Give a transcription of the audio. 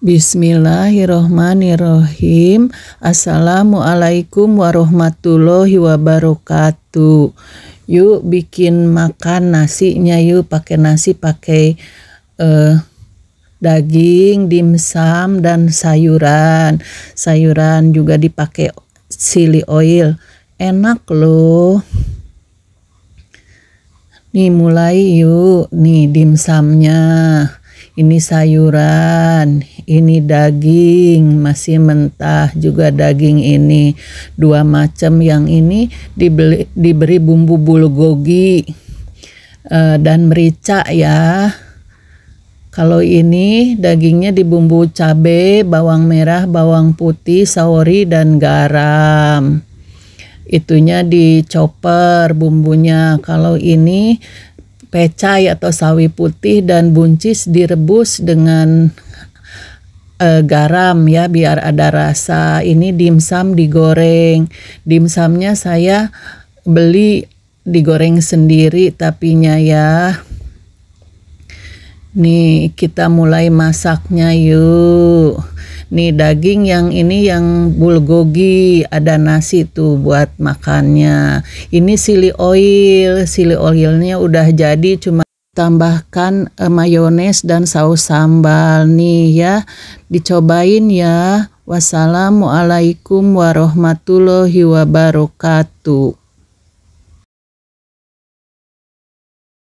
Bismillahirrohmanirrohim Assalamualaikum warahmatullahi wabarakatuh Yuk bikin makan nasinya yuk pakai nasi pakai eh, daging, dimsum dan sayuran Sayuran juga dipakai chili oil Enak loh Nih mulai yuk nih dimsumnya ini sayuran, ini daging masih mentah juga daging ini dua macam yang ini dibeli, diberi bumbu bulgogi uh, dan merica ya. Kalau ini dagingnya dibumbu cabe, bawang merah, bawang putih, saori dan garam. Itunya dicoper bumbunya. Kalau ini pecai atau sawi putih dan buncis direbus dengan e, garam ya biar ada rasa. Ini dimsum digoreng. Dimsumnya saya beli digoreng sendiri tapinya ya. Nih kita mulai masaknya yuk nih daging yang ini yang bulgogi ada nasi tuh buat makannya ini sili oil sili oilnya udah jadi cuma tambahkan eh, mayones dan saus sambal nih ya dicobain ya wassalamualaikum warahmatullahi wabarakatuh